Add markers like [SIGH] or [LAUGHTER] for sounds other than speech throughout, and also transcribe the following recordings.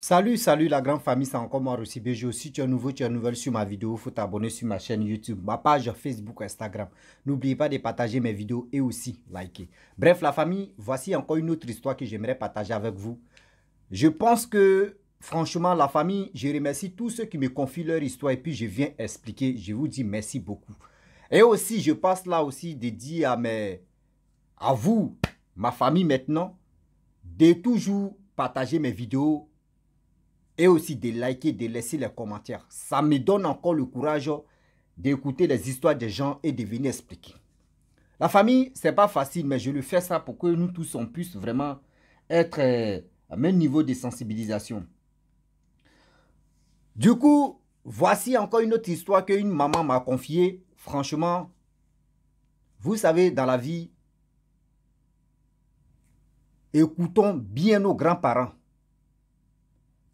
Salut, salut la grande famille, c'est encore moi aussi. Bejo. Si tu es nouveau, tu es nouvelle sur ma vidéo, faut t'abonner sur ma chaîne YouTube, ma page Facebook, Instagram. N'oubliez pas de partager mes vidéos et aussi liker. Bref, la famille, voici encore une autre histoire que j'aimerais partager avec vous. Je pense que, franchement, la famille, je remercie tous ceux qui me confient leur histoire et puis je viens expliquer. Je vous dis merci beaucoup. Et aussi, je passe là aussi de dire à mes, à vous, ma famille maintenant, de toujours partager mes vidéos et aussi de liker, de laisser les commentaires. Ça me donne encore le courage d'écouter les histoires des gens et de venir expliquer. La famille, ce n'est pas facile, mais je le fais ça pour que nous tous, on puisse vraiment être euh, à même niveau de sensibilisation. Du coup, voici encore une autre histoire qu'une maman m'a confiée. Franchement, vous savez, dans la vie, écoutons bien nos grands-parents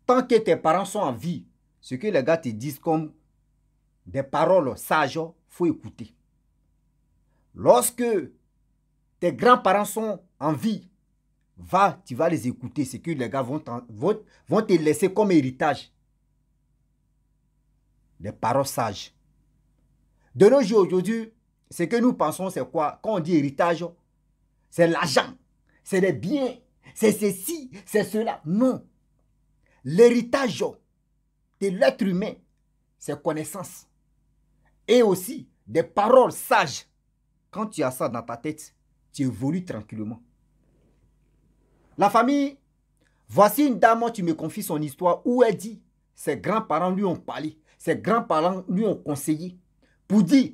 tant que tes parents sont en vie, ce que les gars te disent comme des paroles sages, faut écouter. Lorsque tes grands-parents sont en vie, va, tu vas les écouter, ce que les gars vont, te laisser comme héritage. Des paroles sages. De nos jours, aujourd'hui, ce que nous pensons, c'est quoi Quand on dit héritage, c'est l'argent, c'est les biens, c'est ceci, c'est cela. Non, l'héritage de l'être humain, ses connaissances, Et aussi des paroles sages. Quand tu as ça dans ta tête, tu évolues tranquillement. La famille, voici une dame, tu me confies son histoire où elle dit, ses grands-parents lui ont parlé, ses grands-parents lui ont conseillé pour dire,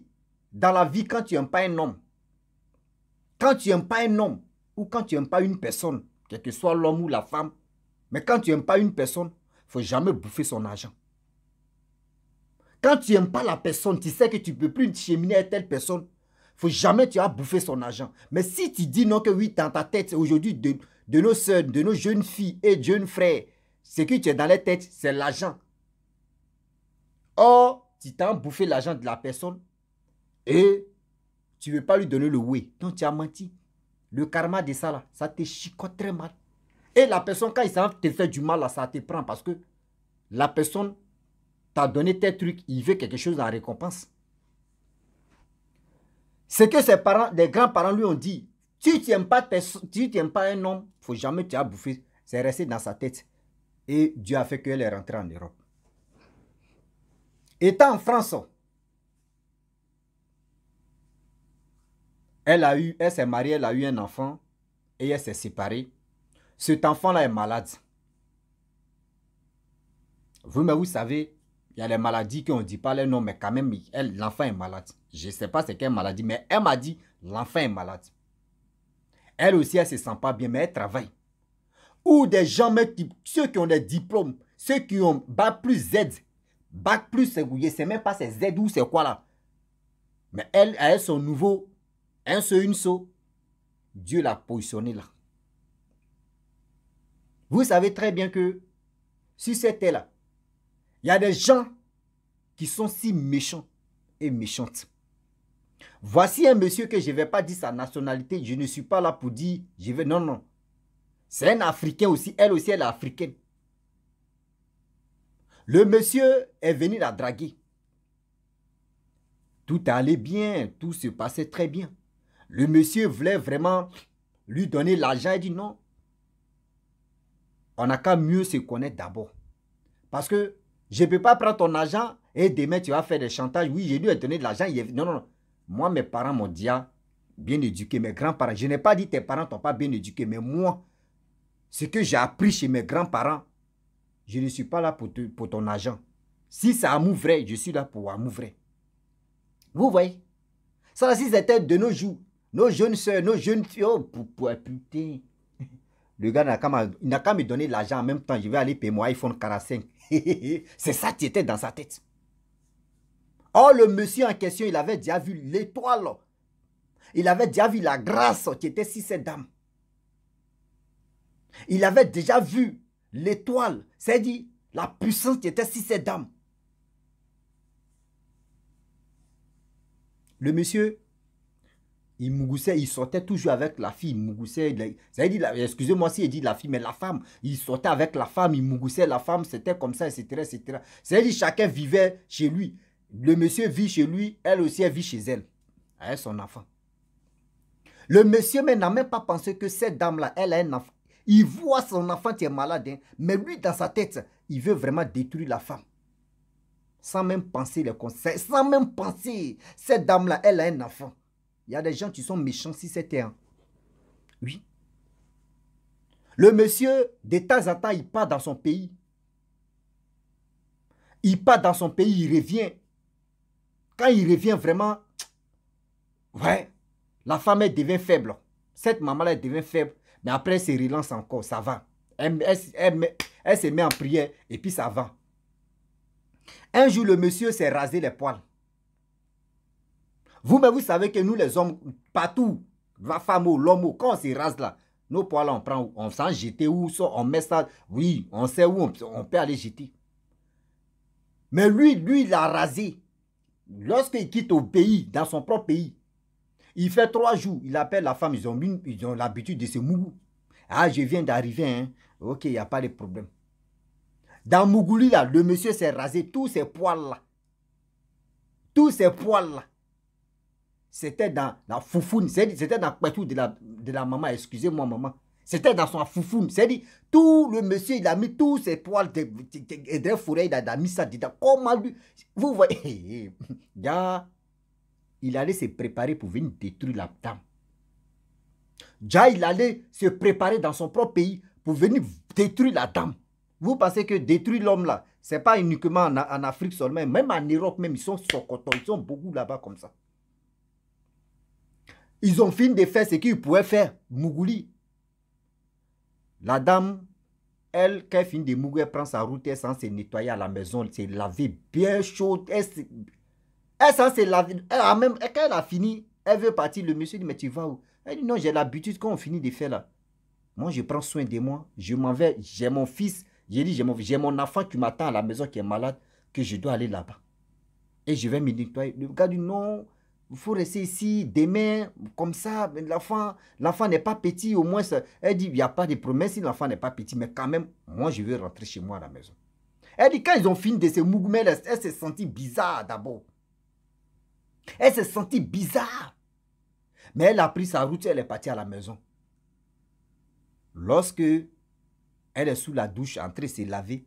dans la vie, quand tu n'aimes pas un homme, quand tu n'aimes pas un homme ou quand tu n'aimes pas une personne, quel que soit l'homme ou la femme, mais quand tu n'aimes pas une personne, il ne faut jamais bouffer son argent. Quand tu n'aimes pas la personne, tu sais que tu ne peux plus cheminer à telle personne, il ne faut jamais tu as bouffer son argent. Mais si tu dis non que oui, dans ta tête, aujourd'hui, de, de, nos soeurs, de nos jeunes filles et de jeunes frères, ce qui est dans les tête, c'est l'argent. Or, tu t'as bouffé l'argent de la personne et tu ne veux pas lui donner le oui. Donc, tu as menti. Le karma de ça, ça te chicote très mal. Et la personne, quand il s'en te fait du mal, à ça te prend parce que la personne t'a donné tes trucs, il veut quelque chose en récompense. C'est que ses parents, des grands-parents lui ont dit, tu n'aimes pas, pas, un homme, il ne faut jamais te bouffer. C'est resté dans sa tête. Et Dieu a fait qu'elle est rentrée en Europe. Étant en France, elle, elle s'est mariée, elle a eu un enfant et elle s'est séparée cet enfant-là est malade. Vous, mais vous savez, il y a des maladies qu'on ne dit pas les noms, mais quand même, l'enfant est malade. Je ne sais pas c'est quelle maladie, mais elle m'a dit, l'enfant est malade. Elle aussi, elle ne se sent pas bien, mais elle travaille. Ou des gens, ceux qui ont des diplômes, ceux qui ont bac plus Z, bac plus, c'est même pas c'est Z ou c'est quoi là. Mais elle, elle, son nouveau, un seul, une seule, Dieu l'a positionné là. Vous savez très bien que sur cette terre-là, il y a des gens qui sont si méchants et méchantes. Voici un monsieur que je ne vais pas dire sa nationalité. Je ne suis pas là pour dire, je vais... Non, non. C'est un Africain aussi. Elle aussi, elle est africaine. Le monsieur est venu la draguer. Tout allait bien, tout se passait très bien. Le monsieur voulait vraiment lui donner l'argent. Il dit non, on n'a qu'à mieux se connaître d'abord. Parce que je ne peux pas prendre ton argent et demain tu vas faire des chantages. Oui, j'ai dû te donner de l'argent. Non, non, non. Moi, mes parents m'ont dit ah, bien éduqué, mes grands-parents. Je n'ai pas dit tes parents t'ont pas bien éduqué, mais moi, ce que j'ai appris chez mes grands-parents, je ne suis pas là pour, pour ton argent. Si ça amour je suis là pour amour Vous voyez Ça, si c'était de nos jours, nos jeunes soeurs, nos jeunes filles, oh, pour, pour, putain, le gars n'a qu'à me donner l'argent en même temps, je vais aller payer mon iPhone 45. [LAUGHS] C'est ça qui était dans sa tête. Or, le monsieur en question, il avait déjà vu l'étoile. Il avait déjà vu la grâce qui était si cette dame. Il avait déjà vu l'étoile, c'est à dire la puissance qui était si cette dame. Le monsieur il moussait, il sortait toujours avec la fille, il excusez-moi si il dit la fille, mais la femme, il sortait avec la femme, il mougoussait la femme, c'était comme ça, etc., C'est-à-dire chacun vivait chez lui. Le monsieur vit chez lui, elle aussi, elle vit chez elle, elle son enfant. Le monsieur n'a même pas pensé que cette dame-là, elle a un enfant. Il voit son enfant qui est malade, hein. mais lui, dans sa tête, il veut vraiment détruire la femme sans même penser les conseils, sans même penser. Cette dame-là, elle a un enfant. Il y a des gens qui sont méchants si c'était un. Oui. Le monsieur, de temps en temps, il part dans son pays. Il part dans son pays, il revient. Quand il revient vraiment, [TSK] ouais, la femme, elle devient faible. Cette maman-là, elle devient faible. Mais après, elle se relance encore, ça va. elle, elle se met en prière et puis ça va. Un jour, le monsieur s'est rasé les poils vous mais vous savez que nous, les hommes, partout, la femme, l'homme, quand on se rase là, nos poils, on prend, on s'en jeter où, on met ça, oui, on sait où on, peut aller jeter. Mais lui, lui, il a rasé. Lorsqu'il quitte au pays, dans son propre pays, il fait trois jours, il appelle la femme, ils ont, ils ont l'habitude de se mougou. Ah, je viens d'arriver, hein. Ok, il n'y a pas de problème. Dans Mougouli, là, le monsieur s'est rasé tous ses poils-là. Tous ses poils-là. C'était dans la foufoune, c'était dans le de la, de la maman, excusez-moi maman. C'était dans son foufoune. C'est-à-dire, tout le monsieur, il a mis tous ses poils de, de, il a, mis ça Comment Vous voyez, [LAUGHS] il allait se préparer pour venir détruire la dame. Déjà, il allait se préparer dans son propre pays pour venir détruire la dame. Vous pensez que détruire l'homme là, c'est pas uniquement en, Afrique seulement, même en Europe même, ils sont socotons, ils sont beaucoup là-bas comme ça. Ils ont fini de faire ce qu'ils pouvaient faire, Mougouli. La dame, elle, quand elle finit de mouguer, elle prend sa route, elle s'en se nettoyer à la maison, elle s'est lavée bien chaude. Elle, s'en se lavée. Elle a même, quand elle a fini, elle veut partir. Le monsieur dit Mais tu vas où Elle dit Non, j'ai l'habitude quand on finit de faire là. Moi, je prends soin de moi. Je m'en vais. J'ai mon fils. J'ai dit J'ai mon, mon enfant qui m'attend à la maison qui est malade, que je dois aller là-bas. Et je vais me nettoyer. Le gars dit Non. Il faut rester ici, demain, comme ça. L'enfant, l'enfant n'est pas petit, au moins. elle dit, il n'y a pas de promesse si l'enfant n'est pas petit. Mais quand même, moi, je veux rentrer chez moi à la maison. Elle dit, quand ils ont fini de se mouguer elle, s'est sentie bizarre d'abord. Elle s'est sentie bizarre. Mais elle a pris sa route, elle est partie à la maison. Lorsque elle est sous la douche, en train de laver,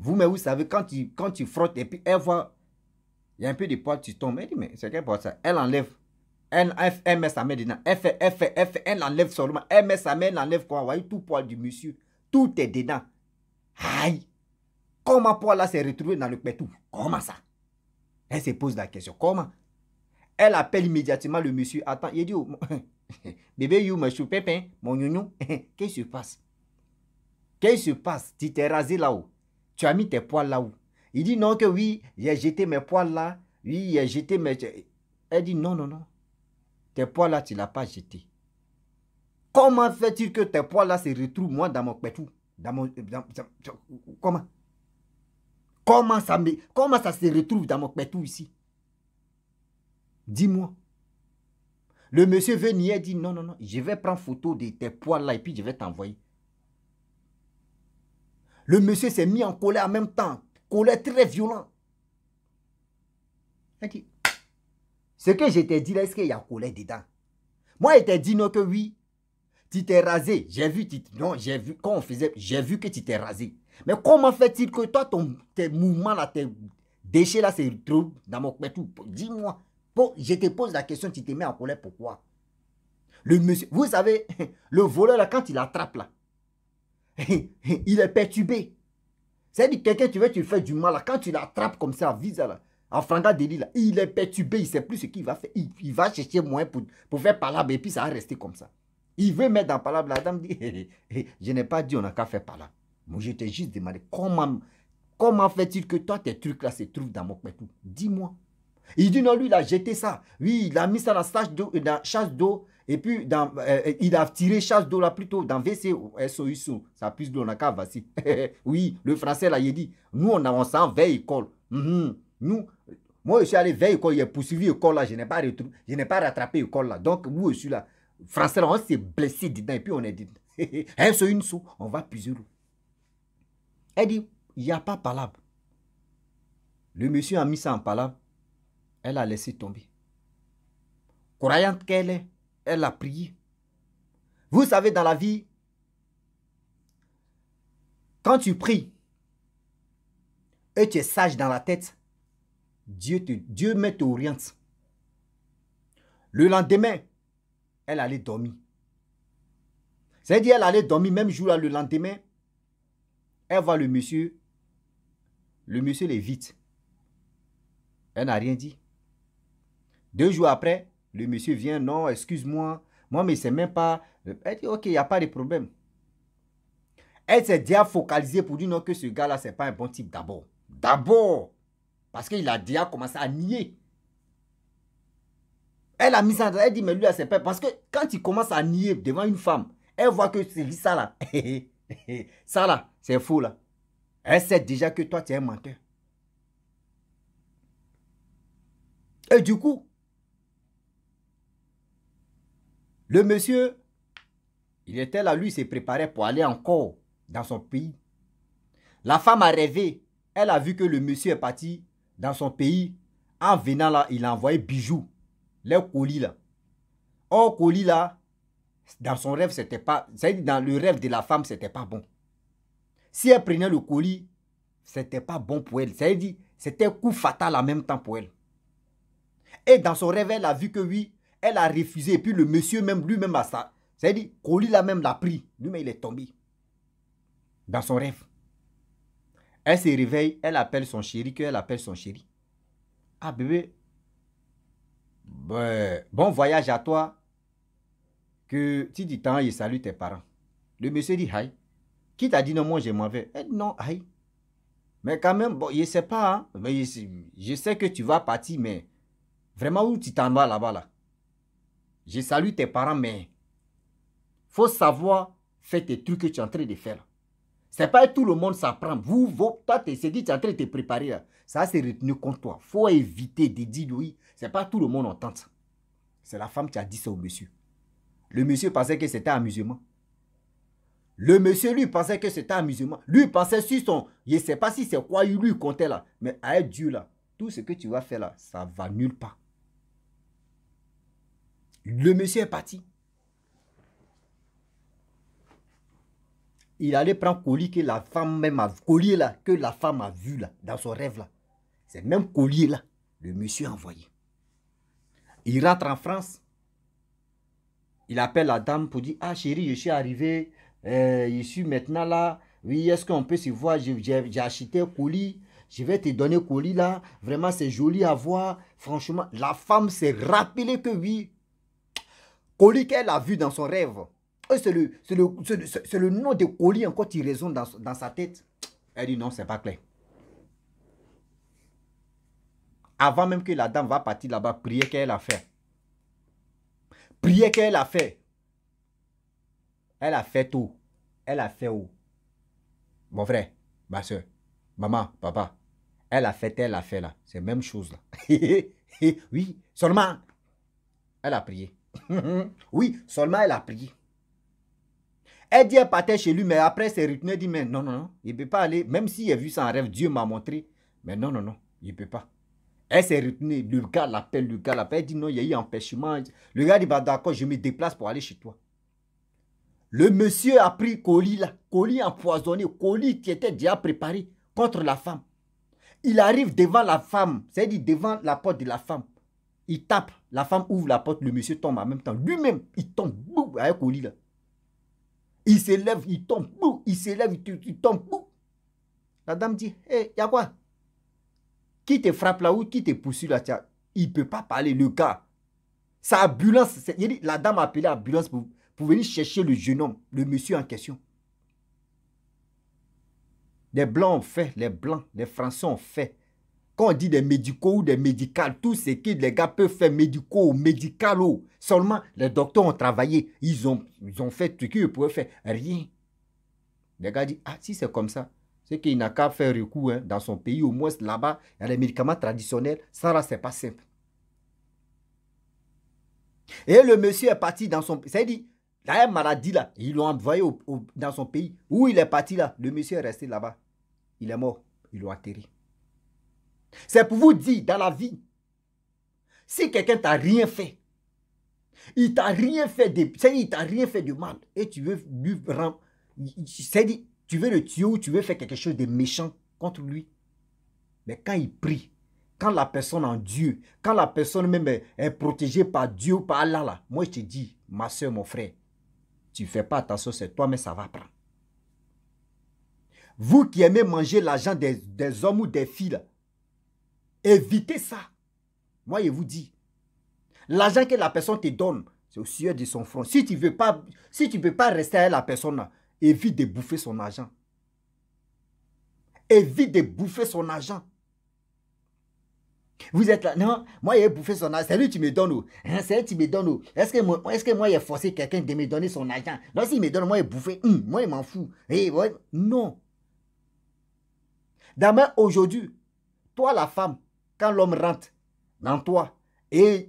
vous, mais vous savez, quand tu, quand tu frottes et puis elle voit il y a un peu de poils, tu tombes. Elle dit, mais c'est quel ça Elle enlève. Elle, met sa main dedans. Elle fait, elle fait, elle fait, elle enlève seulement. Elle met sa main, elle enlève quoi Vous voyez tout poil du monsieur. Tout est dedans. Aïe Comment poil là s'est retrouvé dans le pétou Comment ça Elle se pose la question. Comment Elle appelle immédiatement le monsieur. Attends, il dit, oh, [LAUGHS] bébé, you, monsieur, chou, pépin, mon gnou, [LAUGHS] qu'est-ce qui se passe Qu'est-ce qui se passe Tu t'es rasé là-haut. Tu as mis tes poils là-haut. Il dit non que oui, il a jeté mes poils là. Oui, il a jeté mes... Elle dit non, non, non. Tes poils là, tu ne l'as pas jeté. Comment fais-tu que tes poils là se retrouvent moi dans mon pétou euh, Comment comment ça, me, comment ça se retrouve dans mon pétou ici Dis-moi. Le monsieur veut dit non, non, non, je vais prendre photo de tes poils là et puis je vais t'envoyer. Le monsieur s'est mis en colère en même temps colère très violent. ce que je t'ai dit là, est-ce qu'il y a colère dedans Moi, je t'ai dit non que oui. Tu t'es rasé. J'ai vu, non, j'ai vu, quand on faisait, j'ai vu que tu t'es rasé. Mais comment fait-il que toi, ton, tes mouvements là, tes déchets là, c'est trop dans mon tout. Dis-moi. Je te pose la question, tu te mets en colère, pourquoi le monsieur, vous savez, [LAUGHS] le voleur, là, quand il attrape, là, [LAUGHS] il est perturbé. C'est-à-dire quelqu'un, tu veux, tu fais du mal. Là. Quand tu l'attrapes comme ça, à visa, en franga délit, il est perturbé, il ne sait plus ce qu'il va faire. Il, va chercher moyen pour, pour faire palabre et puis ça va rester comme ça. Il veut mettre dans palabre. La dame dit, [LAUGHS] je n'ai pas dit on n'a qu'à faire palabre. Moi, je t'ai juste demandé comment, comment fait-il que toi, tes trucs là se trouvent dans mon pétou Dis-moi. Il dit non, lui, il a jeté ça. Oui, il a mis ça dans la euh, chasse d'eau. Et puis, euh, euh, il a tiré charge d'eau plus plutôt dans VC SOUSO. Ça puisse de vasi. [LAUGHS] oui, le français là, il dit, nous on, avance en veille école. Mhm. Nous, moi je suis allé veille l'école, il a poursuivi l'école là, je n'ai pas, je n'ai pas rattrapé l'école là. Donc, moi, je suis là, français là, on s'est blessé dedans et puis on est dit, SOUSO, [LAUGHS] on va puiser Elle dit, il n'y a pas palabre. Le monsieur a mis ça en palabre. Elle a laissé tomber. Croyante qu'elle est, elle a prié. Vous savez, dans la vie, quand tu pries et tu es sage dans la tête, Dieu, te, Dieu t'oriente. Le lendemain, elle allait dormir. C'est-à-dire, elle allait dormir même jour là, le lendemain. Elle voit le monsieur. Le monsieur l'évite. Elle n'a rien dit. Deux jours après, le monsieur vient, non, excuse-moi. Moi, mais c'est même pas. Elle dit, OK, il n'y a pas de problème. Elle s'est déjà focalisée pour dire non, que ce gars-là, ce n'est pas un bon type d'abord. D'abord Parce qu'il a déjà commencé à nier. Elle a mis ça, elle dit, mais lui, c'est pas. Parce que quand il commence à nier devant une femme, elle voit que c'est ça là. [LAUGHS] ça là, c'est faux là. Elle sait déjà que toi, tu es un menteur. Et du coup, Le monsieur, il était là, lui, il se préparait pour aller encore dans son pays. La femme a rêvé. Elle a vu que le monsieur est parti dans son pays. En venant là, il a envoyé bijoux, les colis là. Or, colis là, dans son rêve, c'était pas. ça dans le rêve de la femme, c'était pas bon. Si elle prenait le colis, c'était pas bon pour elle. Ça dit dire c'était un coup fatal en même temps pour elle. Et dans son rêve, elle a vu que oui, elle a refusé. Et puis le monsieur même, lui-même a ça. C'est-à-dire, là même l'a pris. Lui-même, il est tombé. Dans son rêve. Elle se réveille, elle appelle son chéri, qu'elle appelle son chéri. Ah bébé, ben, bon voyage à toi. Que tu dis tant et salue tes parents. Le monsieur dit hi. Qui t'a dit non, moi je m'en vais Elle non, hi. Mais quand même, bon, je ne sais pas. Hein. je, sais que tu vas partir, mais vraiment où tu t'en vas là-bas là je salue tes parents, mais faut savoir faire tes trucs que tu es en train de faire. C'est pas tout le monde s'apprend. Vous, vos, toi, tu dit, tu es en train de te préparer. Ça, c'est retenu contre toi. faut éviter de dire oui. C'est pas tout le monde entente. C'est la femme qui a dit ça au monsieur. Le monsieur pensait que c'était amusement. Le monsieur, lui, pensait que c'était amusement. Lui, pensait sur son. Je ne sais pas si c'est quoi, il lui comptait là. Mais à Dieu là, tout ce que tu vas faire là, ça va nulle part. Le monsieur est parti. Il allait prendre collier que la femme même a collier là que la femme a vu dans son rêve là. C'est même collier là le monsieur a envoyé. Il rentre en France. Il appelle la dame pour dire ah chérie je suis arrivé, euh, je suis maintenant là. Oui est-ce qu'on peut se voir? J'ai acheté un colis. Je vais te donner colis là. Vraiment c'est joli à voir. Franchement la femme s'est rappelée que oui Colis qu'elle a vu dans son rêve. C'est le, nom de colis encore qui résonne dans, dans sa tête. Elle dit non, c'est pas clair. Avant même que la dame va partir là-bas, prier qu'elle a fait. Prier qu'elle a fait. Elle a fait tout. Elle a fait où Mon frère, ma soeur, maman, papa. Elle a fait, elle a fait là. C'est la même chose là. [LAUGHS] oui, seulement, elle a prié. [LAUGHS] oui, seulement elle a prié. Elle dit, elle partait chez lui, mais après, s'est retenue, elle dit, mais non, non, non, il ne peut pas aller. Même s'il a vu ça en rêve, Dieu m'a montré. Mais non, non, non, il ne peut pas. Elle s'est retenue. Le gars l'appelle, le gars l'appelle. Elle dit, non, il y a eu empêchement. Le gars dit, bah, d'accord, je me déplace pour aller chez toi. Le monsieur a pris colis là, colis empoisonné, colis qui était déjà préparé contre la femme. Il arrive devant la femme, c'est-à-dire devant la porte de la femme. Il tape, la femme ouvre la porte, le monsieur tombe en même temps. Lui-même, il tombe, boum, avec au lit là. Il s'élève, il tombe, boum, il s'élève, il, tombe, La dame dit, hé, hey, y a quoi Qui te frappe là haut qui te poursuit là Il ne peut pas parler, le gars. Sa ambulance, la dame a appelé ambulance pour, pour venir chercher le jeune homme, le monsieur en question. Les blancs ont fait, les blancs, les français ont fait. Quand on dit des médicaux ou des médicales, tout ce que les gars peuvent faire médicaux ou oh. seulement les docteurs ont travaillé, ils ont, ils ont fait ce qu'ils pouvaient faire, rien. Les gars disent, ah si c'est comme ça, c'est qu'il n'a qu'à faire recours hein, dans son pays, au moins là-bas, il y a les médicaments traditionnels, ça là c'est pas simple. Et le monsieur est parti dans son pays, c'est-à-dire, la maladie là, ils l'ont envoyé dans son pays, où il est parti là, le monsieur est resté là-bas, il est mort, Il l'ont atterri. C'est pour vous dire, dans la vie, si quelqu'un t'a rien fait, il t'a rien fait de, il t'a rien fait de mal, et tu veux lui rendre, cest tu veux le tuer ou tu veux faire quelque chose de méchant contre lui. Mais quand il prie, quand la personne en Dieu, quand la personne même est, protégée par Dieu par Allah, moi je te dis, ma soeur, mon frère, tu ne fais pas attention, c'est toi, mais ça va prendre. Vous qui aimez manger l'argent des, des, hommes ou des filles, Évitez ça. Moi, je vous dis, l'argent que la personne te donne, c'est au sueur de son front. Si tu ne veux, pas, si pas rester avec la personne, évite de bouffer son argent. Évite de bouffer son argent. Vous êtes là, non, moi j'ai bouffé son argent, c'est lui qui me donne, oh. hein, c'est lui qui me donne, oh. est-ce que, moi, est que moi j'ai forcé quelqu'un de me donner son argent Non, s'il me donne, moi j'ai bouffé, hum, moi il m'en fout. Eh, non. Demain, aujourd'hui, toi la femme, quand l'homme rentre dans toi et,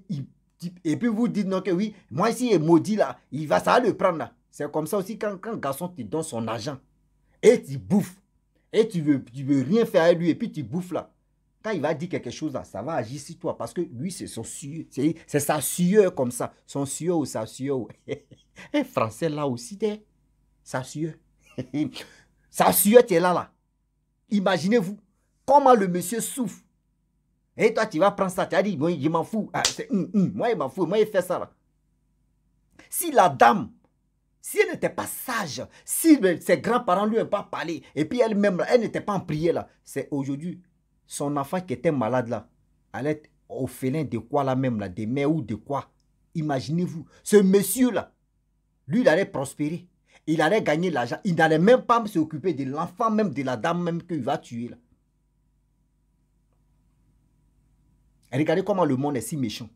et puis vous dites non que oui, moi ici il est maudit là, il va ça va le prendre là. C'est comme ça aussi quand, quand garçon te donne son argent et tu bouffes et tu veux, tu veux rien faire avec lui et puis tu bouffes là. Quand il va dire quelque chose là, ça va agir sur toi parce que lui c'est son sueur, c'est sa sueur comme ça, son sueur ou sa sueur. et [LAUGHS] français là aussi, des, sa sueur. [LAUGHS] sa sueur, tu là là. Imaginez-vous comment le monsieur souffre et eh, toi, tu vas prendre ça, tu as dit moi, je m'en fous. Ah, hum, hum, moi, je m'en fous, moi, je fais ça. Là. Si la dame, si elle n'était pas sage, si ses grands-parents lui ont pas parlé, et puis elle-même, elle, n'était pas en prière, là, c'est aujourd'hui, son enfant qui était malade, là, allait être au félin de quoi, là même, là, des mères ou de quoi. Imaginez-vous, ce monsieur-là, lui, il allait prospérer. Il allait gagner l'argent. Il n'allait même pas s'occuper de l'enfant, même de la dame, même qu'il va tuer, là. Regardez comment le monde est si méchant.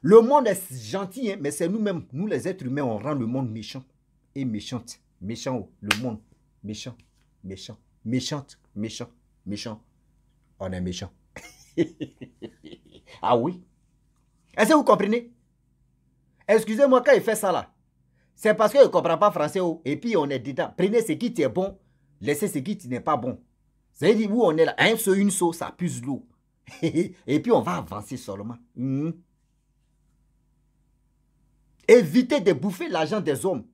Le monde est gentil, hein, mais c'est nous-mêmes, nous les êtres humains, on rend le monde méchant et méchante. Méchant, oh, le monde. Méchant, méchant, méchante, méchant, méchant. On est méchant. [LAUGHS] ah oui. Est-ce que vous comprenez? Excusez-moi quand il fait ça là. C'est parce qu'il ne comprend pas français. Oh, et puis on est dedans. Prenez ce qui est bon, laissez ce qui n'est pas bon. Vous avez dire où on est là. Un seau, une seau, ça puce l'eau. [LAUGHS] Et puis on va avancer seulement. Hmm. Évitez de bouffer l'argent des hommes.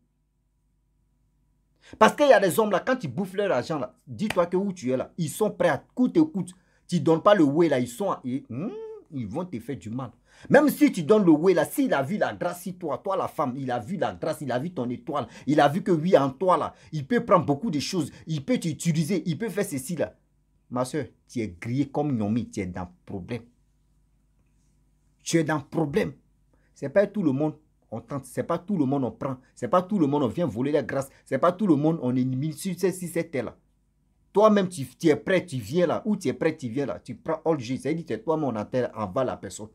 Parce qu'il y a des hommes là, quand ils bouffent leur argent là, dis-toi que où tu es là, ils sont prêts à coûte et coûte. Tu donnes pas le way là, ils sont, hmm, ils vont te faire du mal. Même si tu donnes le way là, s'il a vu la grâce, si toi, toi la femme, il a vu la grâce, il a vu ton étoile, il a vu que oui en toi là, il peut prendre beaucoup de choses, il peut t'utiliser, il peut faire ceci là ma soeur, tu es grillé comme Nomi. tu es dans problème. Tu es dans problème. C'est pas tout le monde on tente, c'est pas tout le monde on prend, c'est pas tout le monde on vient voler la grâce, c'est pas tout le monde on élimine sur si c'était là. Toi-même, tu, es prêt, tu viens là, ou tu es prêt, tu viens là, tu prends all G, cest toi-même on enterre en bas la personne.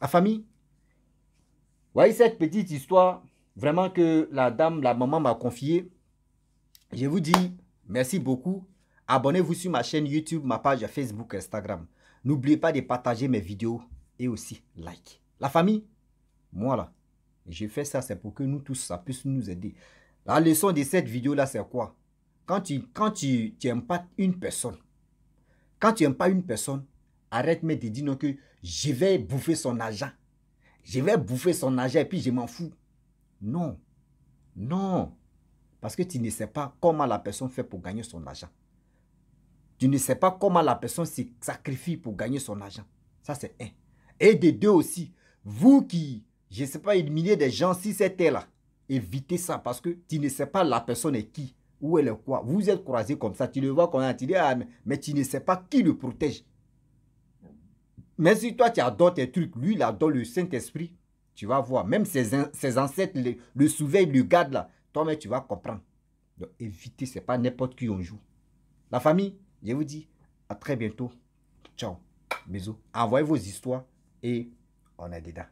La famille, voyez cette petite histoire, vraiment que la dame, la maman m'a confiée, je vous dis, Merci beaucoup. Abonnez-vous sur ma chaîne YouTube, ma page Facebook, Instagram. N'oubliez pas de partager mes vidéos et aussi like. La famille, moi là, j'ai fait ça, c'est pour que nous tous, ça puisse nous aider. La leçon de cette vidéo-là, c'est quoi Quand tu quand tu, pas une personne, quand tu n'aimes pas une personne, arrête moi de dire que je vais bouffer son argent. Je vais bouffer son argent et puis je m'en fous. Non. Non. Parce que tu ne sais pas comment la personne fait pour gagner son argent. Tu ne sais pas comment la personne se sacrifie pour gagner son argent. Ça, c'est un. Et des deux aussi, vous qui, je ne sais pas, éliminez des gens, si c'était là, évitez ça parce que tu ne sais pas la personne est qui, où elle est quoi. Vous êtes croisé comme ça, tu le vois comme un tu dis, ah, mais, tu ne sais pas qui le protège. Mais si toi, tu adores tes trucs, lui, il adore le Saint-Esprit, tu vas voir. Même ses, ancêtres le, le, le gardent là. Toi-même, tu vas comprendre. Donc, éviter c'est pas n'importe qui on joue. La famille, je vous dis à très bientôt. Ciao. Bisous. Envoyez vos histoires et on est dedans.